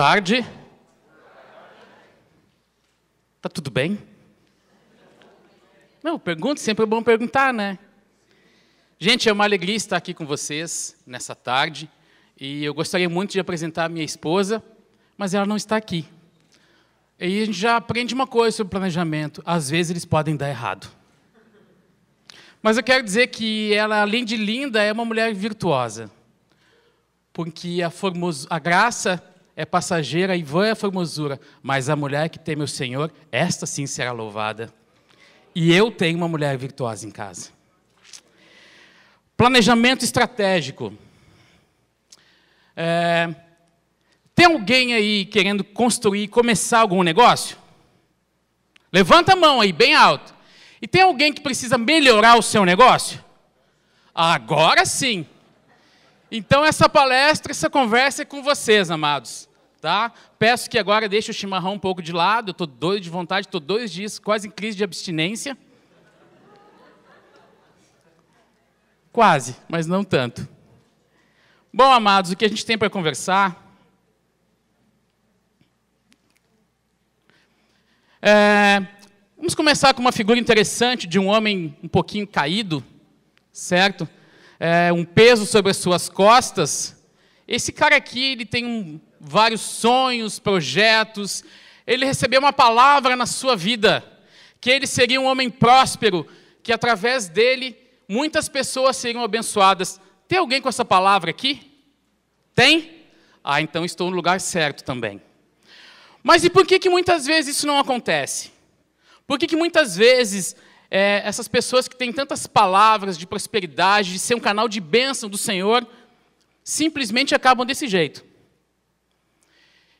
tarde. Tá tudo bem? Não, pergunta sempre é bom perguntar, né? Gente, é uma alegria estar aqui com vocês nessa tarde. E eu gostaria muito de apresentar a minha esposa, mas ela não está aqui. E a gente já aprende uma coisa sobre planejamento: às vezes eles podem dar errado. Mas eu quero dizer que ela, além de linda, é uma mulher virtuosa. Porque a, formos... a graça é passageira e vã é formosura, mas a mulher que teme o Senhor, esta sim será louvada. E eu tenho uma mulher virtuosa em casa. Planejamento estratégico. É, tem alguém aí querendo construir, começar algum negócio? Levanta a mão aí, bem alto. E tem alguém que precisa melhorar o seu negócio? Agora sim. Então, essa palestra, essa conversa é com vocês, amados tá? Peço que agora deixe o chimarrão um pouco de lado, Eu estou doido de vontade, estou dois dias quase em crise de abstinência. Quase, mas não tanto. Bom, amados, o que a gente tem para conversar é, Vamos começar com uma figura interessante de um homem um pouquinho caído, certo? É, um peso sobre as suas costas. Esse cara aqui, ele tem um, vários sonhos, projetos. Ele recebeu uma palavra na sua vida, que ele seria um homem próspero, que através dele muitas pessoas seriam abençoadas. Tem alguém com essa palavra aqui? Tem? Ah, então estou no lugar certo também. Mas e por que, que muitas vezes isso não acontece? Por que, que muitas vezes é, essas pessoas que têm tantas palavras de prosperidade, de ser um canal de bênção do Senhor, simplesmente acabam desse jeito?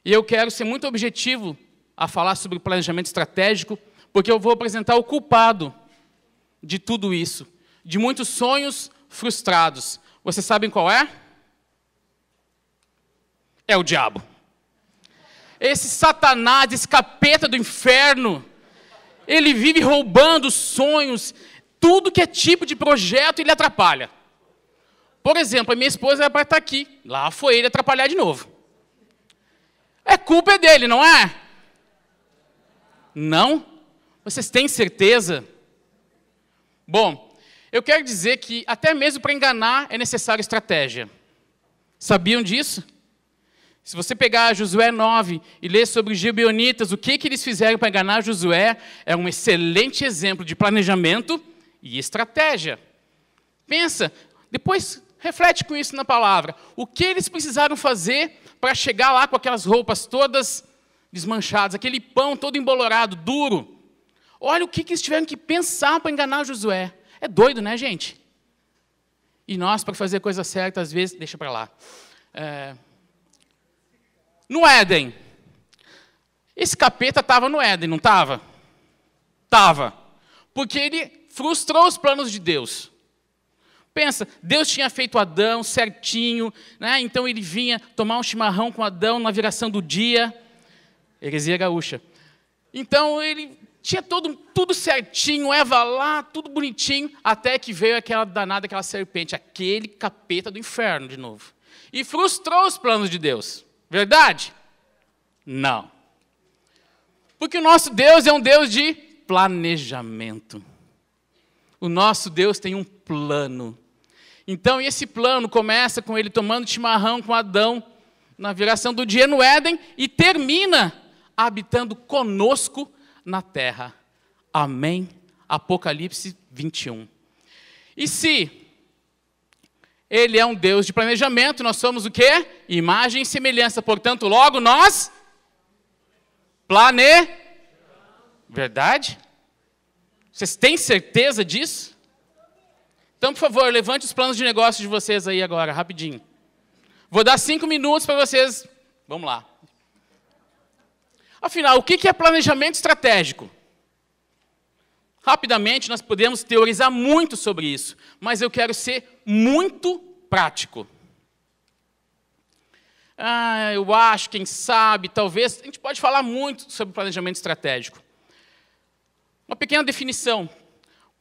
E eu quero ser muito objetivo a falar sobre planejamento estratégico, porque eu vou apresentar o culpado de tudo isso, de muitos sonhos frustrados. Vocês sabem qual é? É o diabo. Esse satanás, esse capeta do inferno, ele vive roubando sonhos, tudo que é tipo de projeto ele atrapalha. Por exemplo, a minha esposa era para estar aqui, lá foi ele atrapalhar de novo. É culpa é dele, não é? Não? Vocês têm certeza? Bom, eu quero dizer que até mesmo para enganar é necessária estratégia. Sabiam disso? Se você pegar Josué 9 e ler sobre os gibeonitas, o que, que eles fizeram para enganar Josué, é um excelente exemplo de planejamento e estratégia. Pensa, depois reflete com isso na palavra. O que eles precisaram fazer para chegar lá com aquelas roupas todas desmanchadas, aquele pão todo embolorado, duro. Olha o que, que eles tiveram que pensar para enganar Josué. É doido, né, gente? E nós, para fazer coisa certa, às vezes, deixa para lá. É... No Éden. Esse capeta estava no Éden, não estava? Estava. Porque ele frustrou os planos de Deus pensa, Deus tinha feito Adão certinho, né? então ele vinha tomar um chimarrão com Adão na viração do dia, heresia gaúcha. Então ele tinha todo, tudo certinho, Eva lá, tudo bonitinho, até que veio aquela danada, aquela serpente, aquele capeta do inferno de novo. E frustrou os planos de Deus. Verdade? Não. Porque o nosso Deus é um Deus de planejamento. O nosso Deus tem um plano. Então, esse plano começa com ele tomando chimarrão com Adão na viração do dia no Éden e termina habitando conosco na terra. Amém. Apocalipse 21. E se ele é um Deus de planejamento, nós somos o quê? Imagem e semelhança. Portanto, logo nós plane Verdade? Vocês têm certeza disso? Então, por favor, levante os planos de negócio de vocês aí agora, rapidinho. Vou dar cinco minutos para vocês. Vamos lá. Afinal, o que é planejamento estratégico? Rapidamente, nós podemos teorizar muito sobre isso, mas eu quero ser muito prático. Ah, eu acho, quem sabe, talvez. A gente pode falar muito sobre planejamento estratégico. Uma pequena definição.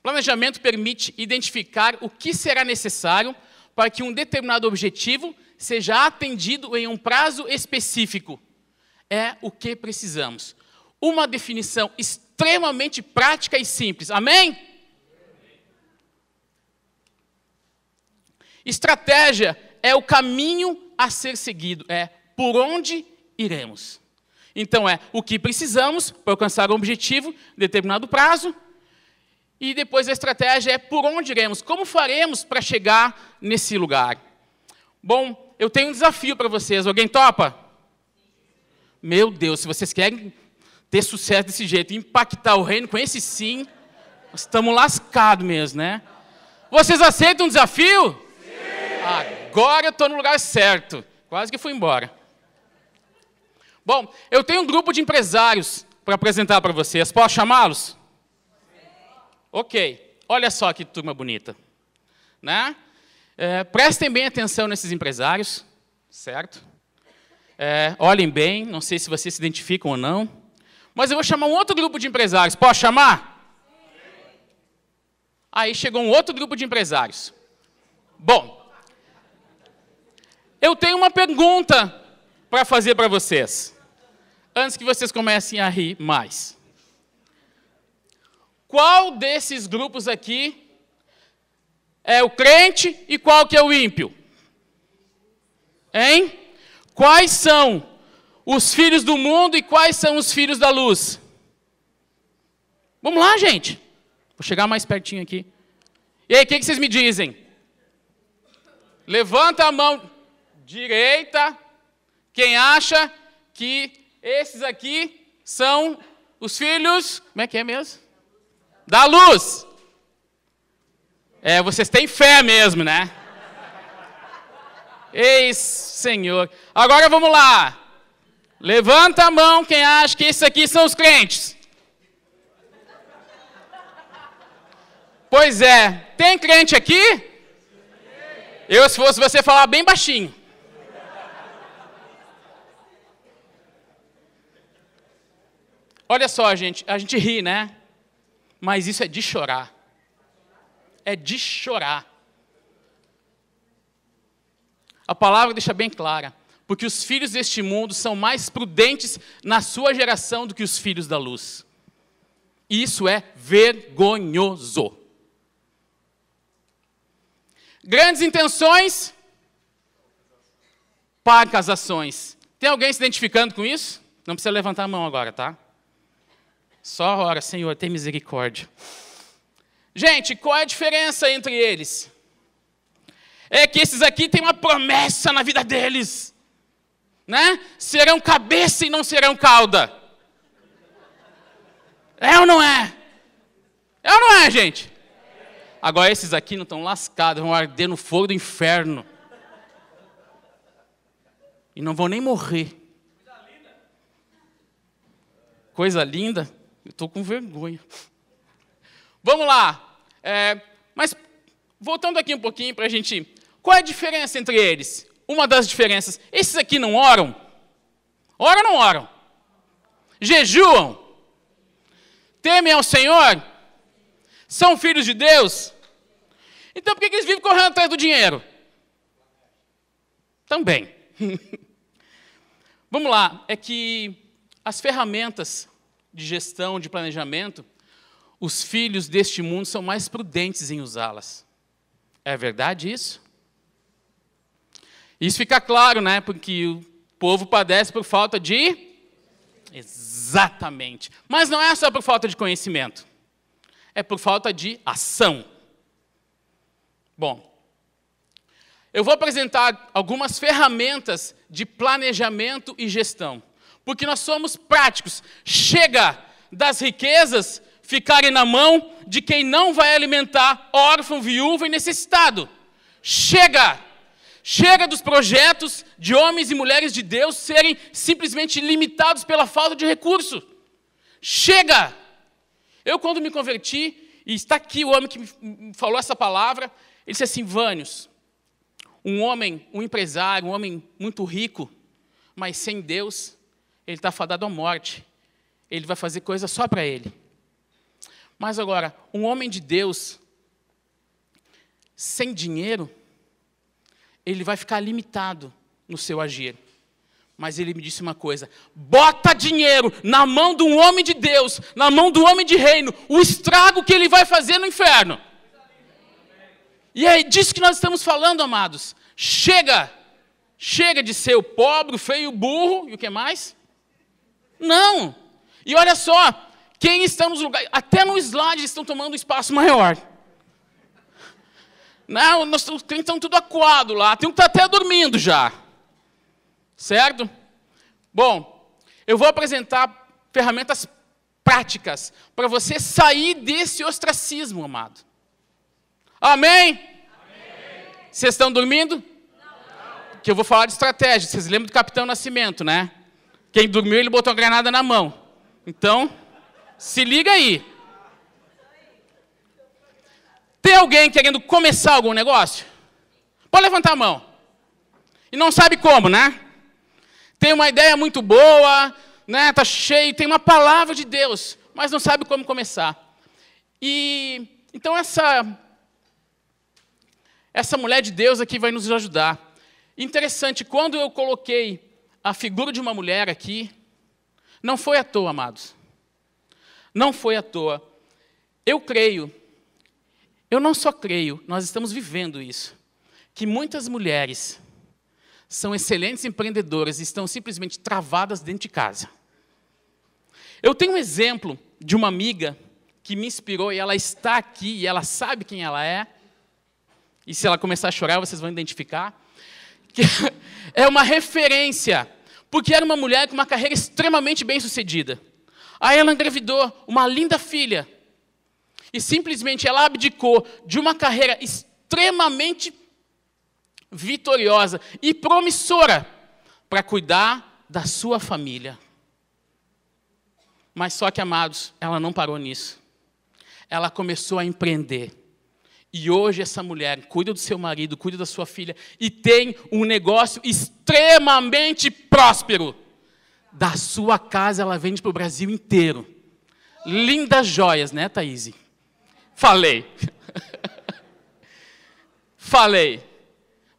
Planejamento permite identificar o que será necessário para que um determinado objetivo seja atendido em um prazo específico. É o que precisamos. Uma definição extremamente prática e simples. Amém? Estratégia é o caminho a ser seguido, é por onde iremos. Então, é o que precisamos para alcançar um objetivo, determinado prazo, e depois a estratégia é por onde iremos, como faremos para chegar nesse lugar. Bom, eu tenho um desafio para vocês. Alguém topa? Meu Deus, se vocês querem ter sucesso desse jeito, impactar o reino com esse sim, nós estamos lascados mesmo, né? Vocês aceitam um desafio? Sim. Agora eu estou no lugar certo. Quase que fui embora. Bom, eu tenho um grupo de empresários para apresentar para vocês. Posso chamá-los? Ok, olha só que turma bonita. Né? É, prestem bem atenção nesses empresários, certo? É, olhem bem, não sei se vocês se identificam ou não, mas eu vou chamar um outro grupo de empresários. Posso chamar? Aí chegou um outro grupo de empresários. Bom, eu tenho uma pergunta para fazer para vocês, antes que vocês comecem a rir mais. Qual desses grupos aqui é o crente e qual que é o ímpio? Hein? Quais são os filhos do mundo e quais são os filhos da luz? Vamos lá, gente. Vou chegar mais pertinho aqui. E aí, o que, que vocês me dizem? Levanta a mão direita quem acha que esses aqui são os filhos. Como é que é mesmo? Dá luz! É, vocês têm fé mesmo, né? Eis, Senhor. Agora vamos lá. Levanta a mão quem acha que esses aqui são os crentes. Pois é, tem crente aqui? Eu, se fosse você, falar bem baixinho. Olha só, gente, a gente ri, né? Mas isso é de chorar. É de chorar. A palavra deixa bem clara, porque os filhos deste mundo são mais prudentes na sua geração do que os filhos da luz. E isso é vergonhoso. Grandes intenções, parcas ações. Tem alguém se identificando com isso? Não precisa levantar a mão agora, tá? Só ora, Senhor, tem misericórdia. Gente, qual é a diferença entre eles? É que esses aqui têm uma promessa na vida deles. Né? Serão cabeça e não serão cauda. É ou não é? É ou não é, gente? Agora esses aqui não estão lascados, vão arder no fogo do inferno. E não vão nem morrer. Coisa linda. Eu estou com vergonha. Vamos lá. É, mas voltando aqui um pouquinho para a gente. Qual é a diferença entre eles? Uma das diferenças. Esses aqui não oram? Oram ou não oram? Jejuam? Temem ao Senhor? São filhos de Deus? Então por que eles vivem correndo atrás do dinheiro? Também. Vamos lá, é que as ferramentas de gestão, de planejamento, os filhos deste mundo são mais prudentes em usá-las. É verdade isso? Isso fica claro, né? Porque o povo padece por falta de. Exatamente. Mas não é só por falta de conhecimento. É por falta de ação. Bom, eu vou apresentar algumas ferramentas de planejamento e gestão porque nós somos práticos. Chega das riquezas ficarem na mão de quem não vai alimentar órfão, viúva e necessitado. Chega! Chega dos projetos de homens e mulheres de Deus serem simplesmente limitados pela falta de recurso. Chega! Eu, quando me converti, e está aqui o homem que me falou essa palavra, ele disse assim: Vânios, um homem, um empresário, um homem muito rico, mas sem Deus, ele está fadado à morte. Ele vai fazer coisa só para ele. Mas agora, um homem de Deus, sem dinheiro, ele vai ficar limitado no seu agir. Mas ele me disse uma coisa: bota dinheiro na mão de um homem de Deus, na mão do homem de reino, o estrago que ele vai fazer no inferno. E é disso que nós estamos falando, amados. Chega! Chega de ser o pobre, o feio, o burro e o que mais? Não! E olha só, quem está nos lugares, até no slide estão tomando espaço maior. Não, nós estamos, estão tudo acuado lá, tem um que está até dormindo já. Certo? Bom, eu vou apresentar ferramentas práticas para você sair desse ostracismo, amado. Amém? Amém. Vocês estão dormindo? Não. Porque eu vou falar de estratégia. Vocês lembram do Capitão Nascimento, né? Quem dormiu, ele botou a granada na mão. Então, se liga aí. Tem alguém querendo começar algum negócio? Pode levantar a mão. E não sabe como, né? Tem uma ideia muito boa, né? Tá cheio, tem uma palavra de Deus, mas não sabe como começar. E então essa essa mulher de Deus aqui vai nos ajudar. Interessante, quando eu coloquei a figura de uma mulher aqui não foi à toa, amados. Não foi à toa. Eu creio, eu não só creio, nós estamos vivendo isso, que muitas mulheres são excelentes empreendedoras e estão simplesmente travadas dentro de casa. Eu tenho um exemplo de uma amiga que me inspirou e ela está aqui e ela sabe quem ela é. E se ela começar a chorar, vocês vão identificar que é uma referência, porque era uma mulher com uma carreira extremamente bem sucedida. Aí ela engravidou uma linda filha. E simplesmente ela abdicou de uma carreira extremamente vitoriosa e promissora para cuidar da sua família. Mas só que, amados, ela não parou nisso. Ela começou a empreender. E hoje essa mulher cuida do seu marido, cuida da sua filha e tem um negócio extremamente próspero. Da sua casa ela vende para o Brasil inteiro. Lindas joias, né, Thaís? Falei. Falei.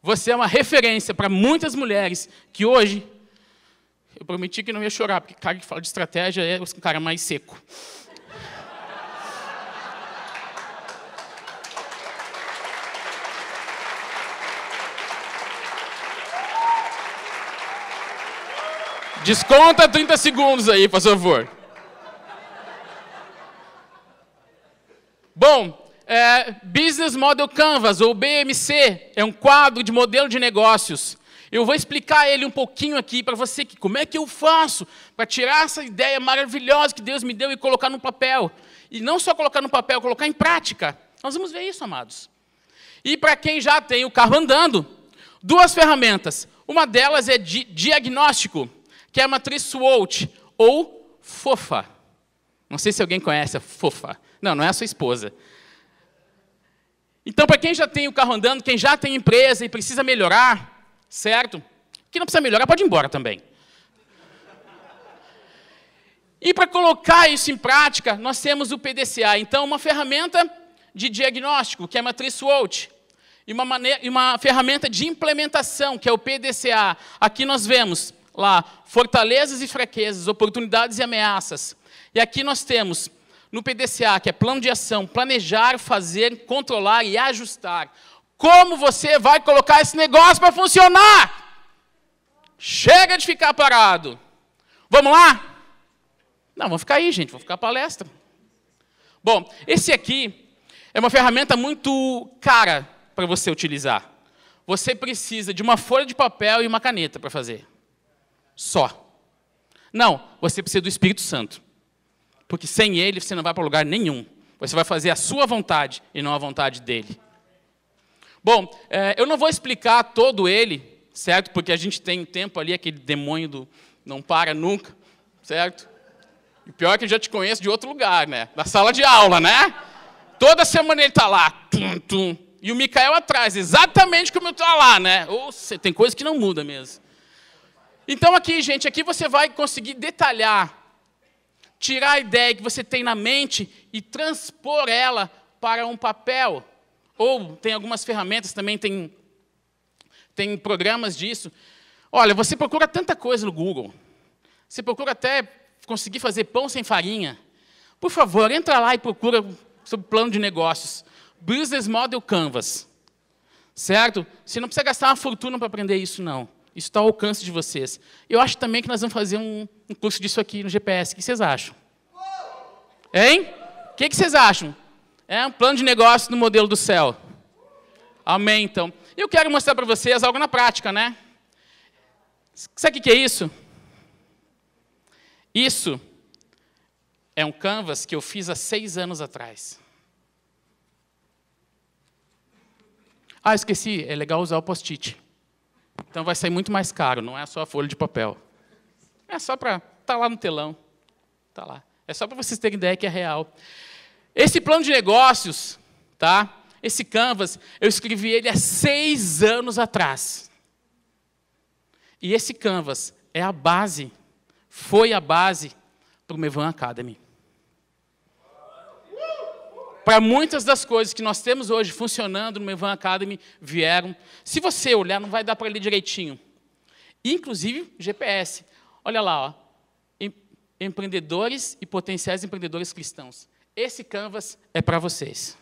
Você é uma referência para muitas mulheres que hoje. Eu prometi que não ia chorar, porque cara que fala de estratégia é o cara mais seco. Desconta 30 segundos aí, por favor. Bom, é, Business Model Canvas, ou BMC, é um quadro de modelo de negócios. Eu vou explicar ele um pouquinho aqui para você, que como é que eu faço para tirar essa ideia maravilhosa que Deus me deu e colocar no papel. E não só colocar no papel, colocar em prática. Nós vamos ver isso, amados. E para quem já tem o carro andando, duas ferramentas. Uma delas é di diagnóstico que é a matriz Swot, ou fofa. Não sei se alguém conhece a fofa. Não, não é a sua esposa. Então, para quem já tem o carro andando, quem já tem empresa e precisa melhorar, certo? Quem não precisa melhorar pode ir embora também. E para colocar isso em prática, nós temos o PDCA, então uma ferramenta de diagnóstico, que é a matriz SWOT, e uma, maneira, e uma ferramenta de implementação, que é o PDCA. Aqui nós vemos lá fortalezas e fraquezas, oportunidades e ameaças. E aqui nós temos no PDCA, que é plano de ação, planejar, fazer, controlar e ajustar. Como você vai colocar esse negócio para funcionar? Chega de ficar parado. Vamos lá? Não, vamos ficar aí, gente, vou ficar palestra. Bom, esse aqui é uma ferramenta muito cara para você utilizar. Você precisa de uma folha de papel e uma caneta para fazer só. Não, você precisa do Espírito Santo. Porque sem ele você não vai para lugar nenhum. Você vai fazer a sua vontade e não a vontade dele. Bom, é, eu não vou explicar todo ele, certo? Porque a gente tem um tempo ali, aquele demônio do não para nunca, certo? E pior é que eu já te conheço de outro lugar, né? Da sala de aula, né? Toda semana ele está lá, tum, tum. E o Micael atrás, exatamente como eu estou lá, né? Ou tem coisa que não muda mesmo. Então, aqui, gente, aqui você vai conseguir detalhar, tirar a ideia que você tem na mente e transpor ela para um papel. Ou tem algumas ferramentas também, tem, tem programas disso. Olha, você procura tanta coisa no Google. Você procura até conseguir fazer pão sem farinha. Por favor, entra lá e procura sobre plano de negócios. Business Model Canvas. Certo? Você não precisa gastar uma fortuna para aprender isso, não. Isso está ao alcance de vocês. Eu acho também que nós vamos fazer um, um curso disso aqui no GPS. O que vocês acham? Hein? O que, que vocês acham? É um plano de negócio no modelo do céu. Amém, então. Eu quero mostrar para vocês algo na prática, né? Sabe o que é isso? Isso é um canvas que eu fiz há seis anos atrás. Ah, esqueci, é legal usar o post-it. Então vai sair muito mais caro, não é só a folha de papel. É só para estar tá lá no telão. Tá lá. É só para vocês terem ideia que é real. Esse plano de negócios, tá? Esse canvas, eu escrevi ele há seis anos atrás. E esse canvas é a base, foi a base para o Mevan Academy para muitas das coisas que nós temos hoje funcionando no Evan Academy vieram. Se você olhar, não vai dar para ler direitinho. Inclusive GPS. Olha lá, ó. empreendedores e potenciais empreendedores cristãos. Esse canvas é para vocês.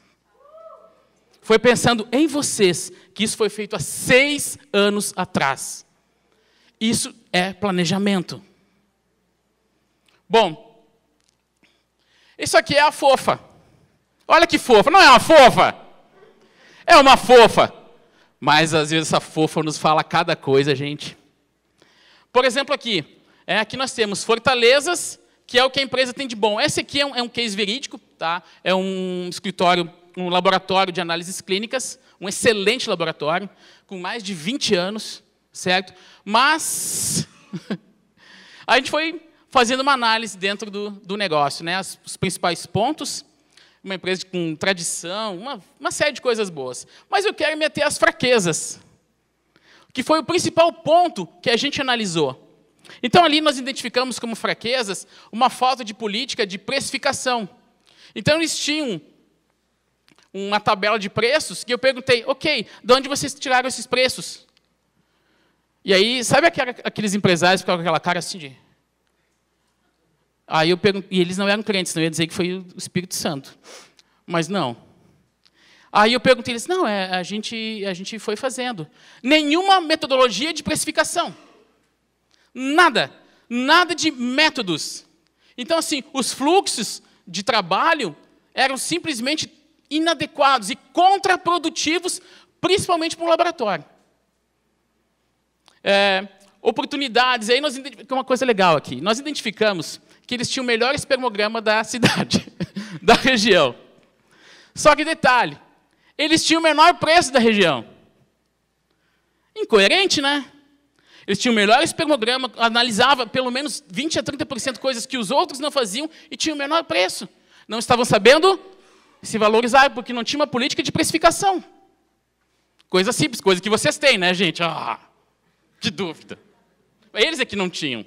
Foi pensando em vocês que isso foi feito há seis anos atrás. Isso é planejamento. Bom, isso aqui é a fofa. Olha que fofa. Não é uma fofa? É uma fofa. Mas às vezes essa fofa nos fala cada coisa, gente. Por exemplo, aqui. É, aqui nós temos fortalezas, que é o que a empresa tem de bom. Esse aqui é um, é um case verídico, tá? é um escritório, um laboratório de análises clínicas, um excelente laboratório, com mais de 20 anos, certo? Mas a gente foi fazendo uma análise dentro do, do negócio, né? As, os principais pontos uma empresa com tradição, uma, uma série de coisas boas. Mas eu quero me as fraquezas, que foi o principal ponto que a gente analisou. Então, ali nós identificamos como fraquezas uma falta de política de precificação. Então, eles tinham uma tabela de preços que eu perguntei, ok, de onde vocês tiraram esses preços? E aí, sabe aqueles empresários que com aquela cara assim de Aí eu perguntei, e eles não eram crentes, não ia dizer que foi o Espírito Santo. Mas não. Aí eu perguntei, eles, não, é, a, gente, a gente foi fazendo. Nenhuma metodologia de precificação. Nada. Nada de métodos. Então, assim, os fluxos de trabalho eram simplesmente inadequados e contraprodutivos, principalmente para o laboratório. É, oportunidades, aí nós uma coisa legal aqui. Nós identificamos que eles tinham o melhor espermograma da cidade, da região. Só que detalhe, eles tinham o menor preço da região. Incoerente, né? Eles tinham o melhor espermograma, analisava pelo menos 20 a 30% coisas que os outros não faziam e tinham o menor preço. Não estavam sabendo se valorizar, porque não tinha uma política de precificação. Coisa simples, coisa que vocês têm, né, gente? Ah, que dúvida. Eles é que não tinham.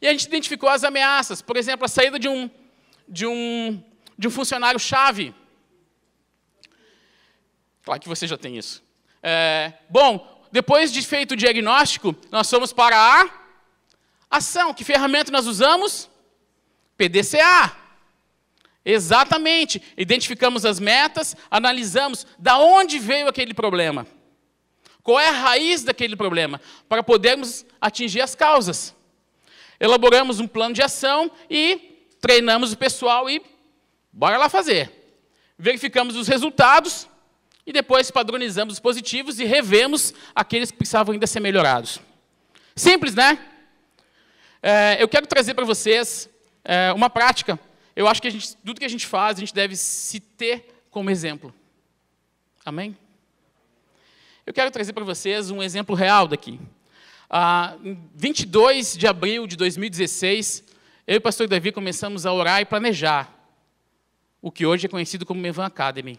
E a gente identificou as ameaças, por exemplo, a saída de um, de um, de um funcionário-chave. Claro que você já tem isso. É, bom, depois de feito o diagnóstico, nós fomos para a ação. Que ferramenta nós usamos? PDCA. Exatamente. Identificamos as metas, analisamos da onde veio aquele problema. Qual é a raiz daquele problema? Para podermos atingir as causas. Elaboramos um plano de ação e treinamos o pessoal e bora lá fazer. Verificamos os resultados e depois padronizamos os positivos e revemos aqueles que precisavam ainda ser melhorados. Simples, né? É, eu quero trazer para vocês é, uma prática. Eu acho que gente, tudo que a gente faz, a gente deve se ter como exemplo. Amém? Eu quero trazer para vocês um exemplo real daqui. Ah, 22 de abril de 2016, eu e o pastor Davi começamos a orar e planejar o que hoje é conhecido como Mevan Academy.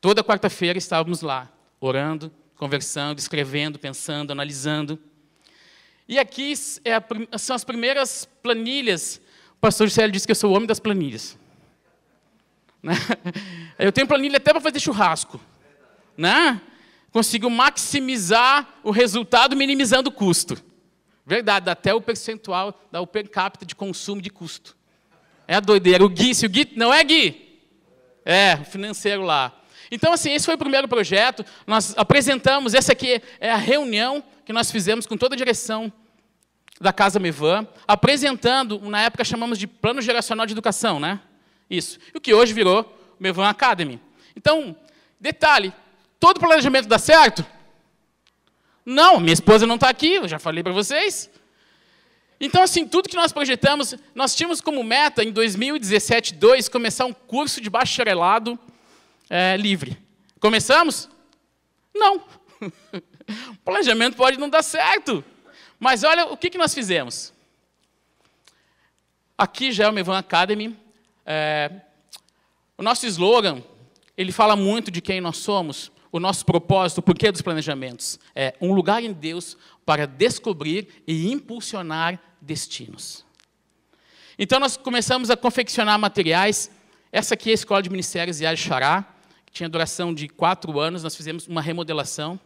Toda quarta-feira estávamos lá, orando, conversando, escrevendo, pensando, analisando. E aqui é a, são as primeiras planilhas. O pastor Gisele disse que eu sou o homem das planilhas. Né? Eu tenho planilha até para fazer churrasco. Né? conseguiu maximizar o resultado minimizando o custo. Verdade, até o percentual da per capita de consumo de custo. É a doideira. O Gui, se o Gui não é Gui, é o financeiro lá. Então, assim, esse foi o primeiro projeto. Nós apresentamos, essa aqui é a reunião que nós fizemos com toda a direção da Casa Mevan, apresentando, na época chamamos de Plano Geracional de Educação, né? Isso. O que hoje virou Mevan Academy. Então, detalhe, Todo planejamento dá certo? Não, minha esposa não está aqui, eu já falei para vocês. Então, assim, tudo que nós projetamos, nós tínhamos como meta, em 2017, 2, começar um curso de bacharelado é, livre. Começamos? Não. o planejamento pode não dar certo. Mas olha o que, que nós fizemos. Aqui já é o Mevan Academy. É, o nosso slogan, ele fala muito de quem nós somos o nosso propósito, o porquê dos planejamentos. É um lugar em Deus para descobrir e impulsionar destinos. Então, nós começamos a confeccionar materiais. Essa aqui é a Escola de Ministérios de Xará, que tinha duração de quatro anos. Nós fizemos uma remodelação.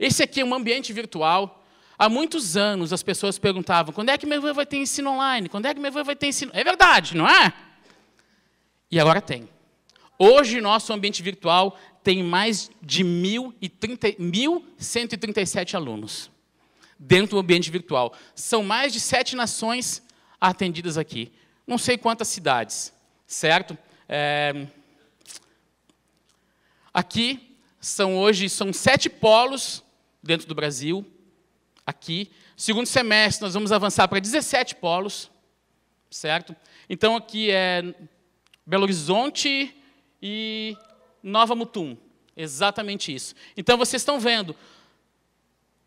Esse aqui é um ambiente virtual. Há muitos anos as pessoas perguntavam: quando é que minha irmã vai ter ensino online? Quando é que minha irmã vai ter ensino? É verdade, não é? E agora tem. Hoje, nosso ambiente virtual tem mais de 1.137 alunos dentro do ambiente virtual. São mais de sete nações atendidas aqui. Não sei quantas cidades, certo? É... Aqui são hoje são sete polos dentro do Brasil. Aqui, segundo semestre, nós vamos avançar para 17 polos, certo? Então aqui é Belo Horizonte e Nova Mutum. Exatamente isso. Então vocês estão vendo.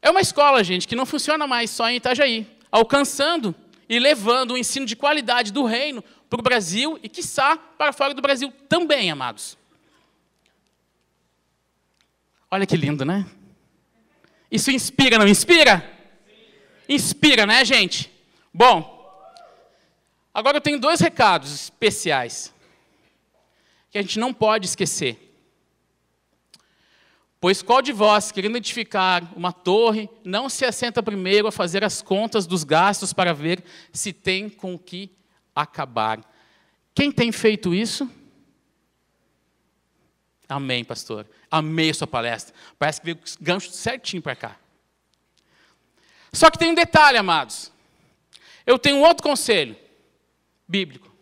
É uma escola, gente, que não funciona mais só em Itajaí, alcançando e levando o ensino de qualidade do reino para o Brasil e, quiçá, para fora do Brasil também, amados. Olha que lindo, né? Isso inspira, não inspira? Inspira, né, gente? Bom, agora eu tenho dois recados especiais que a gente não pode esquecer. Pois qual de vós, querendo edificar uma torre, não se assenta primeiro a fazer as contas dos gastos para ver se tem com o que acabar? Quem tem feito isso? Amém, pastor. Amei a sua palestra. Parece que veio gancho certinho para cá. Só que tem um detalhe, amados. Eu tenho outro conselho bíblico.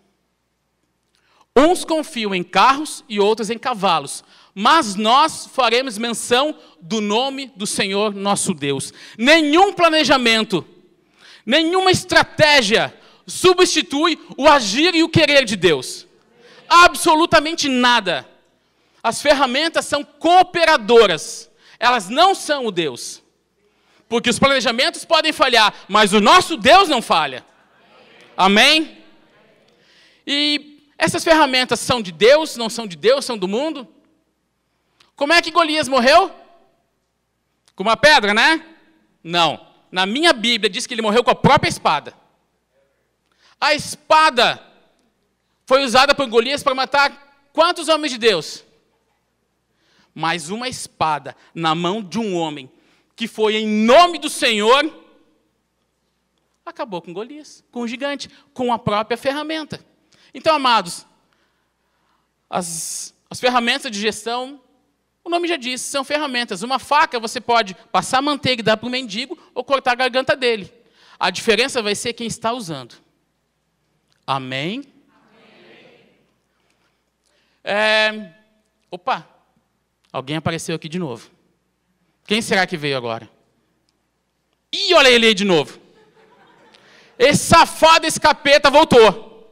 Uns confiam em carros e outros em cavalos mas nós faremos menção do nome do Senhor nosso Deus. Nenhum planejamento, nenhuma estratégia substitui o agir e o querer de Deus. Absolutamente nada. As ferramentas são cooperadoras, elas não são o Deus. Porque os planejamentos podem falhar, mas o nosso Deus não falha. Amém? E essas ferramentas são de Deus, não são de Deus, são do mundo? Como é que Golias morreu? Com uma pedra, né? Não. Na minha Bíblia diz que ele morreu com a própria espada. A espada foi usada por Golias para matar quantos homens de Deus? Mas uma espada na mão de um homem que foi em nome do Senhor acabou com Golias, com o gigante, com a própria ferramenta. Então, amados, as, as ferramentas de gestão o nome já diz, são ferramentas. Uma faca você pode passar manteiga e dar para o mendigo ou cortar a garganta dele. A diferença vai ser quem está usando. Amém? Amém. É... Opa, alguém apareceu aqui de novo. Quem será que veio agora? Ih, olha ele aí de novo. Esse safado, esse capeta voltou.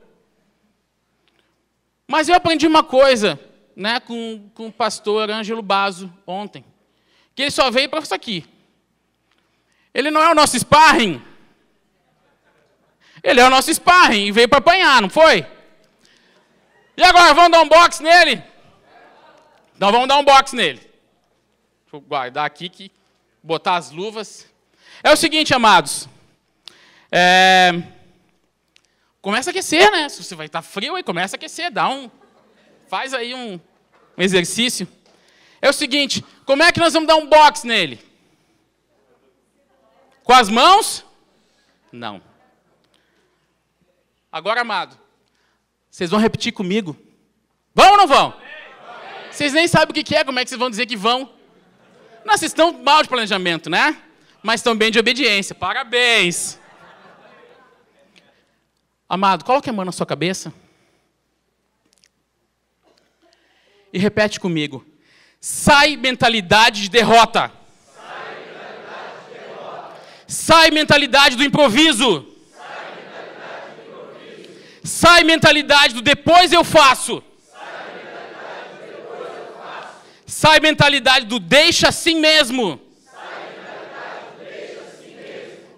Mas eu aprendi uma coisa né, com, com o pastor Ângelo Baso ontem, que ele só veio para isso aqui. Ele não é o nosso sparring. Ele é o nosso sparring e veio para apanhar, não foi? E agora, vamos dar um box nele? Então vamos dar um box nele. Deixa eu guardar aqui, que, botar as luvas. É o seguinte, amados. É... Começa a aquecer, né? Se você vai estar frio, aí começa a aquecer, dá um, Faz aí um, um exercício. É o seguinte, como é que nós vamos dar um box nele? Com as mãos? Não. Agora, amado, vocês vão repetir comigo? Vão ou não vão? Vocês nem sabem o que é, como é que vocês vão dizer que vão? Não, vocês estão mal de planejamento, né? Mas estão bem de obediência. Parabéns! Amado, coloque a mão na sua cabeça. e repete comigo. Sai mentalidade de derrota. Sai mentalidade, do improviso. Sai mentalidade do, improviso. Sai mentalidade do depois eu faço. Sai mentalidade do deixa assim mesmo.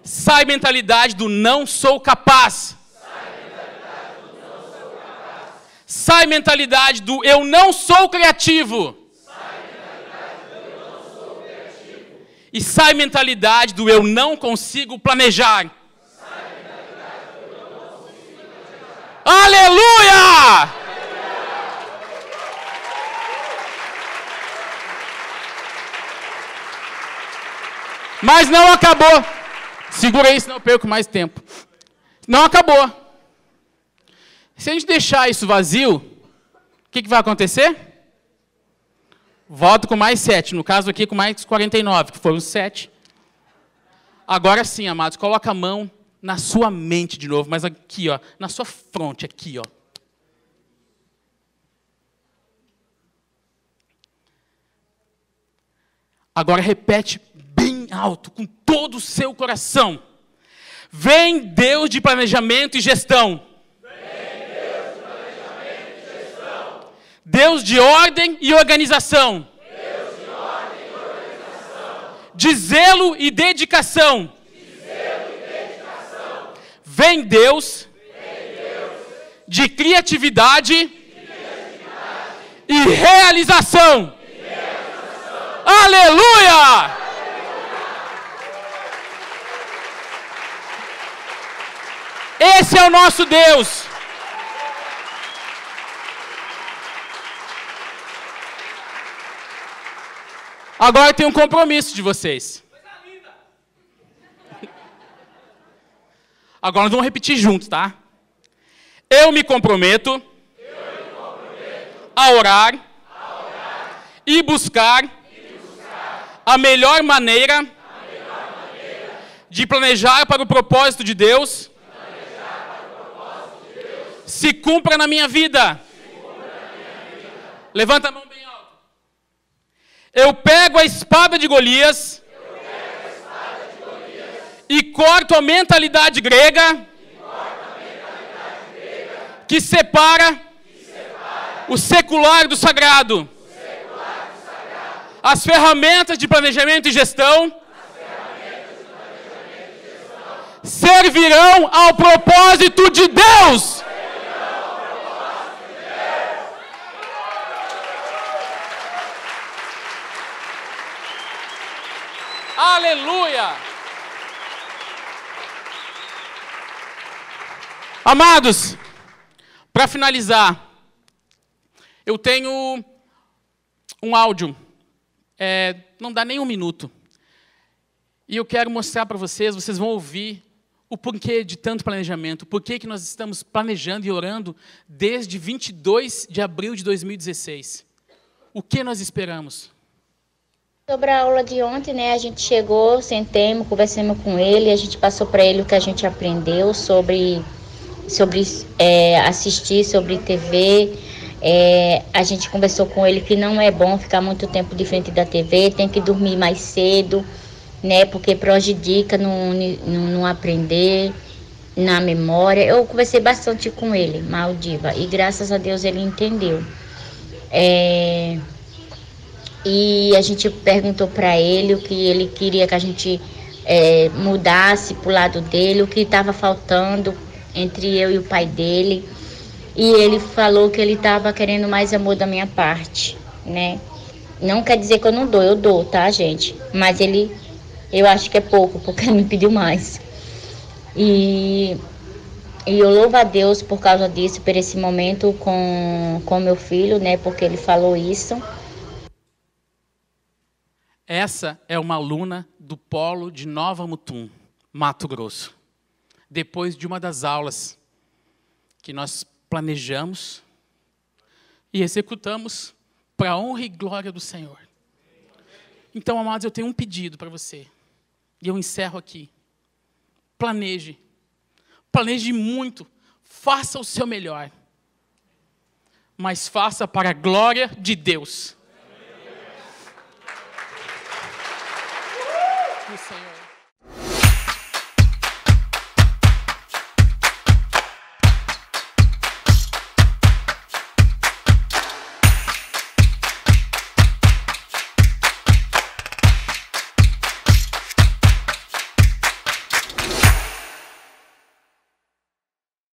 Sai mentalidade do assim não sou capaz. Sai mentalidade do eu não sou criativo. E sai mentalidade do eu não consigo planejar. Aleluia! Mas não acabou. Segura aí, senão eu perco mais tempo. Não acabou. Se a gente deixar isso vazio, o que, que vai acontecer? Volto com mais 7, no caso aqui com mais 49, que foram 7. Agora sim, amados, coloca a mão na sua mente de novo, mas aqui, ó, na sua fronte, aqui, ó. Agora repete bem alto, com todo o seu coração. Vem Deus de planejamento e gestão. Deus de ordem e organização. De, ordem e organização. de zelo e dedicação. zelo e dedicação. Vem Deus. Vem Deus. De, criatividade de criatividade. E realização. E realização. Aleluia! Esse é o nosso Deus. Agora tem um compromisso de vocês. Agora nós vamos repetir juntos, tá? Eu me comprometo, Eu me comprometo a, orar, a orar e buscar, e buscar a, melhor maneira, a melhor maneira de planejar para o propósito de Deus, se, cumpra se cumpra na minha vida. Levanta a mão. Eu pego a espada de Golias, e corto a mentalidade grega, que, separa que separa o secular do sagrado. Secular do sagrado. As, ferramentas As ferramentas de planejamento e gestão servirão ao propósito de Deus. Aleluia! Amados, para finalizar, eu tenho um áudio, é, não dá nem um minuto, e eu quero mostrar para vocês, vocês vão ouvir o porquê de tanto planejamento, por que nós estamos planejando e orando desde 22 de abril de 2016. O que nós esperamos? Sobre a aula de ontem, né, a gente chegou, sentemos, conversamos com ele, a gente passou para ele o que a gente aprendeu sobre, sobre é, assistir, sobre TV. É, a gente conversou com ele que não é bom ficar muito tempo de frente da TV, tem que dormir mais cedo, né, porque prejudica no, no, aprender, na memória. Eu conversei bastante com ele, Maldiva, e graças a Deus ele entendeu. É e a gente perguntou para ele o que ele queria que a gente é, mudasse para o lado dele, o que estava faltando entre eu e o pai dele. E ele falou que ele estava querendo mais amor da minha parte, né? Não quer dizer que eu não dou, eu dou, tá, gente? Mas ele, eu acho que é pouco, porque ele me pediu mais. E, e eu louvo a Deus por causa disso, por esse momento com, com meu filho, né? Porque ele falou isso. Essa é uma aluna do Polo de Nova Mutum, Mato Grosso. Depois de uma das aulas que nós planejamos e executamos para a honra e glória do Senhor. Então, amados, eu tenho um pedido para você. E eu encerro aqui. Planeje. Planeje muito. Faça o seu melhor. Mas faça para a glória de Deus. you so much.